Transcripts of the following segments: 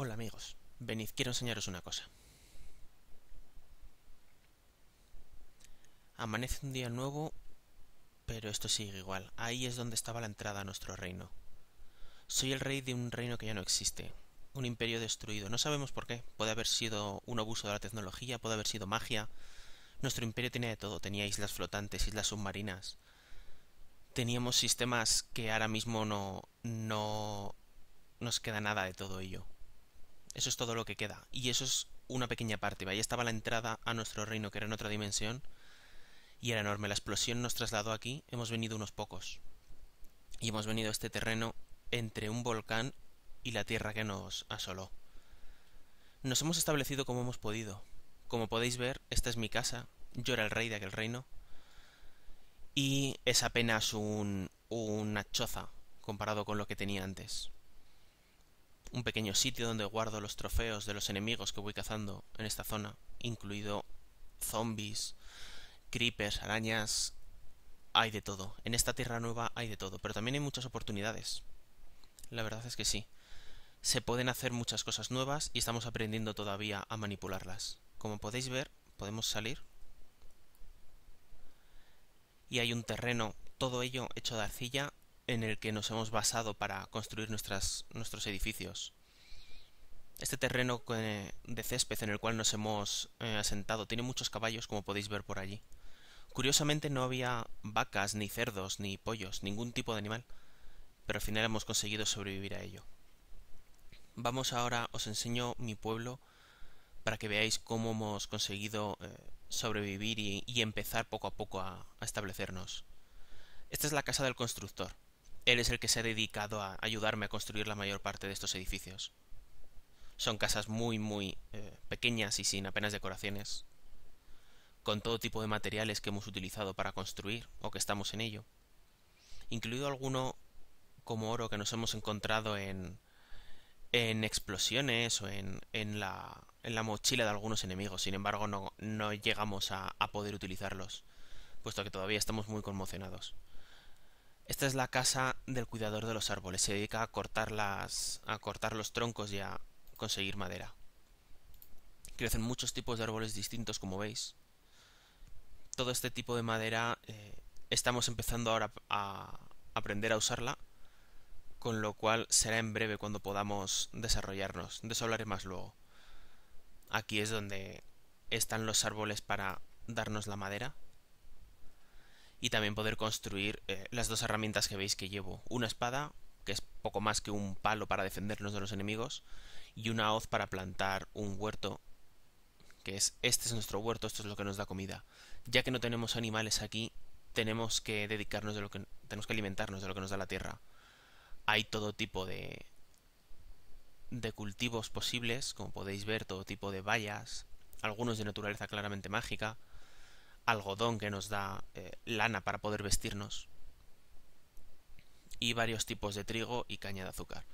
Hola amigos, venid, quiero enseñaros una cosa. Amanece un día nuevo, pero esto sigue igual. Ahí es donde estaba la entrada a nuestro reino. Soy el rey de un reino que ya no existe, un imperio destruido. No sabemos por qué. Puede haber sido un abuso de la tecnología, puede haber sido magia. Nuestro imperio tenía de todo. Tenía islas flotantes, islas submarinas. Teníamos sistemas que ahora mismo no, no nos queda nada de todo ello. Eso es todo lo que queda. Y eso es una pequeña parte. Ahí estaba la entrada a nuestro reino, que era en otra dimensión. Y era enorme. La explosión nos trasladó aquí. Hemos venido unos pocos. Y hemos venido a este terreno entre un volcán y la tierra que nos asoló. Nos hemos establecido como hemos podido. Como podéis ver, esta es mi casa. Yo era el rey de aquel reino. Y es apenas un, una choza comparado con lo que tenía antes un pequeño sitio donde guardo los trofeos de los enemigos que voy cazando en esta zona, incluido zombies, creepers, arañas, hay de todo. En esta tierra nueva hay de todo, pero también hay muchas oportunidades. La verdad es que sí. Se pueden hacer muchas cosas nuevas y estamos aprendiendo todavía a manipularlas. Como podéis ver, podemos salir. Y hay un terreno, todo ello hecho de arcilla, en el que nos hemos basado para construir nuestros edificios. Este terreno eh, de césped en el cual nos hemos eh, asentado tiene muchos caballos, como podéis ver por allí. Curiosamente no había vacas, ni cerdos, ni pollos, ningún tipo de animal, pero al final hemos conseguido sobrevivir a ello. Vamos ahora, os enseño mi pueblo para que veáis cómo hemos conseguido eh, sobrevivir y, empezar poco a poco a establecernos. Esta es la casa del constructor. Él es el que se ha dedicado a ayudarme a construir la mayor parte de estos edificios. Son casas muy, muy eh, pequeñas y sin apenas decoraciones, con todo tipo de materiales que hemos utilizado para construir o que estamos en ello, incluido alguno como oro que nos hemos encontrado en, en explosiones o en, en, la, en la mochila de algunos enemigos, sin embargo no, no llegamos a poder utilizarlos, puesto que todavía estamos muy conmocionados. Esta es la casa del cuidador de los árboles. Se dedica a cortar, a cortar los troncos y a conseguir madera. Crecen muchos tipos de árboles distintos, como veis. Todo este tipo de madera eh, estamos empezando ahora a aprender a usarla, con lo cual será en breve cuando podamos desarrollarnos. De eso hablaré más luego. Aquí es donde están los árboles para darnos la madera y también poder construir eh, las dos herramientas que veis que llevo. Una espada, que es poco más que un palo para defendernos de los enemigos, y una hoz para plantar un huerto, que es este es nuestro huerto, esto es lo que nos da comida. Ya que no tenemos animales aquí, tenemos que dedicarnos de lo que tenemos que alimentarnos de lo que nos da la tierra. Hay todo tipo de de cultivos posibles, como podéis ver, todo tipo de vallas, algunos de naturaleza claramente mágica, algodón que nos da eh, lana para poder vestirnos y varios tipos de trigo y caña de azúcar.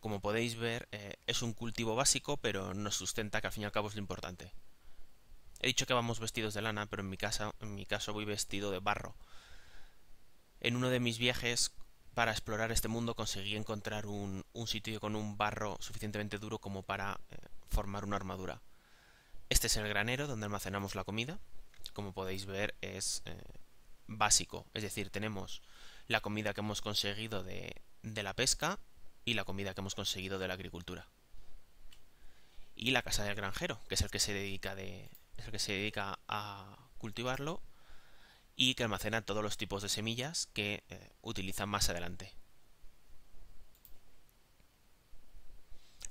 Como podéis ver, eh, es un cultivo básico, pero nos sustenta, que al fin y al cabo es lo importante. He dicho que vamos vestidos de lana, pero en mi, casa, en mi caso voy vestido de barro. En uno de mis viajes para explorar este mundo conseguí encontrar un, sitio con un barro suficientemente duro como para eh, formar una armadura. Este es el granero donde almacenamos la comida, como podéis ver, es eh, básico. Es decir, tenemos la comida que hemos conseguido de, la pesca y la comida que hemos conseguido de la agricultura. Y la casa del granjero, que es el que se dedica que se dedica a cultivarlo y que almacena todos los tipos de semillas que eh, utiliza utilizan más adelante.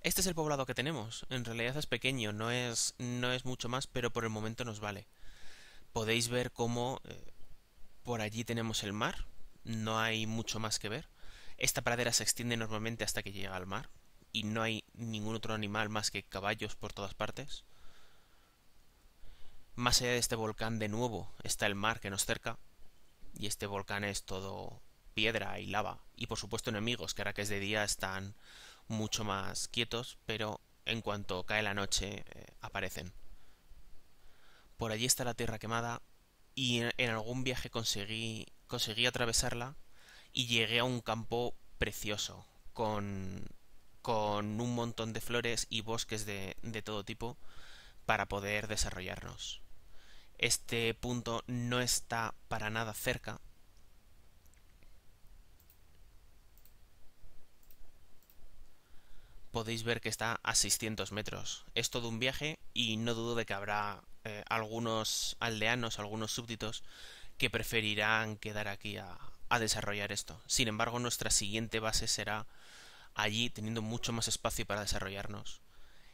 Este es el poblado que tenemos. En realidad es pequeño, no es mucho más, pero por el momento nos vale podéis ver cómo eh, por allí tenemos el mar, no hay mucho más que ver. Esta pradera se extiende normalmente hasta que llega al mar y no hay ningún otro animal más que caballos por todas partes. Más allá de este volcán de nuevo está el mar que nos cerca y este volcán es todo piedra y lava y por supuesto enemigos que ahora que es de día están mucho más quietos pero en cuanto cae la noche eh, aparecen por allí está la tierra quemada y en, algún viaje conseguí, atravesarla y llegué a un campo precioso con, con un montón de flores y bosques de, de todo tipo para poder desarrollarnos. Este punto no está para nada cerca podéis ver que está a 600 metros. Es todo un viaje y no dudo de que habrá eh, algunos aldeanos, algunos súbditos que preferirán quedar aquí a, desarrollar esto. Sin embargo, nuestra siguiente base será allí, teniendo mucho más espacio para desarrollarnos.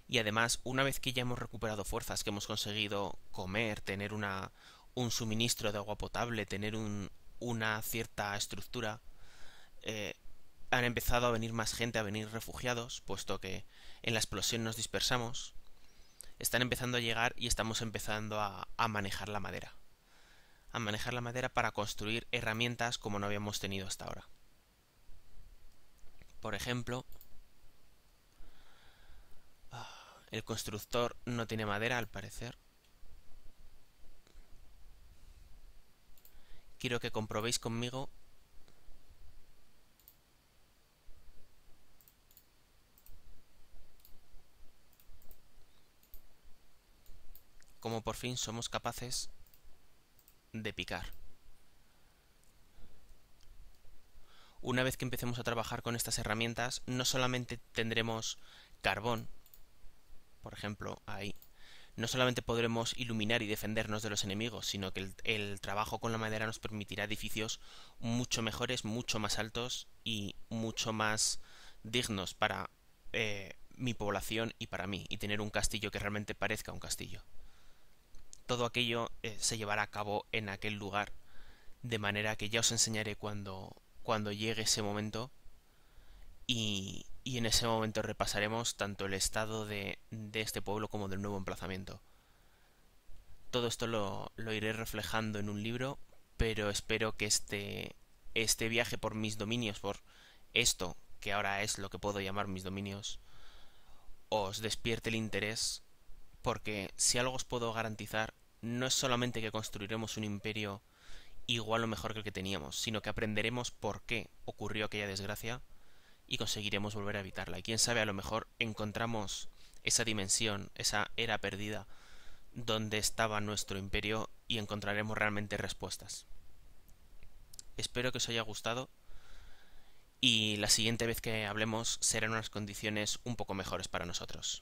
Y además, una vez que ya hemos recuperado fuerzas, que hemos conseguido comer, tener una, un suministro de agua potable, tener una cierta estructura, eh, han empezado a venir más gente, a venir refugiados, puesto que en la explosión nos dispersamos. Están empezando a llegar y estamos empezando a, manejar la madera. A manejar la madera para construir herramientas como no habíamos tenido hasta ahora. Por ejemplo, ah, el constructor no tiene madera al parecer. Quiero que comprobéis conmigo como por fin somos capaces de picar. Una vez que empecemos a trabajar con estas herramientas, no solamente tendremos carbón, por ejemplo, ahí, no solamente podremos iluminar y defendernos de los enemigos, sino que el, trabajo con la madera nos permitirá edificios mucho mejores, mucho más altos y mucho más dignos para eh, mi población y para mí, y tener un castillo que realmente parezca un castillo todo aquello eh, se llevará a cabo en aquel lugar. De manera que ya os enseñaré cuando, cuando llegue ese momento. Y, y en ese momento repasaremos tanto el estado de, este pueblo como del nuevo emplazamiento. Todo esto lo, lo iré reflejando en un libro, pero espero que este, este viaje por mis dominios, por esto que ahora es lo que puedo llamar mis dominios, os despierte el interés porque si algo os puedo garantizar, no es solamente que construiremos un imperio igual o mejor que el que teníamos, sino que aprenderemos por qué ocurrió aquella desgracia y conseguiremos volver a evitarla. Y quién sabe, a lo mejor encontramos esa dimensión, esa era perdida, donde estaba nuestro imperio y encontraremos realmente respuestas. Espero que os haya gustado y la siguiente vez que hablemos serán unas condiciones un poco mejores para nosotros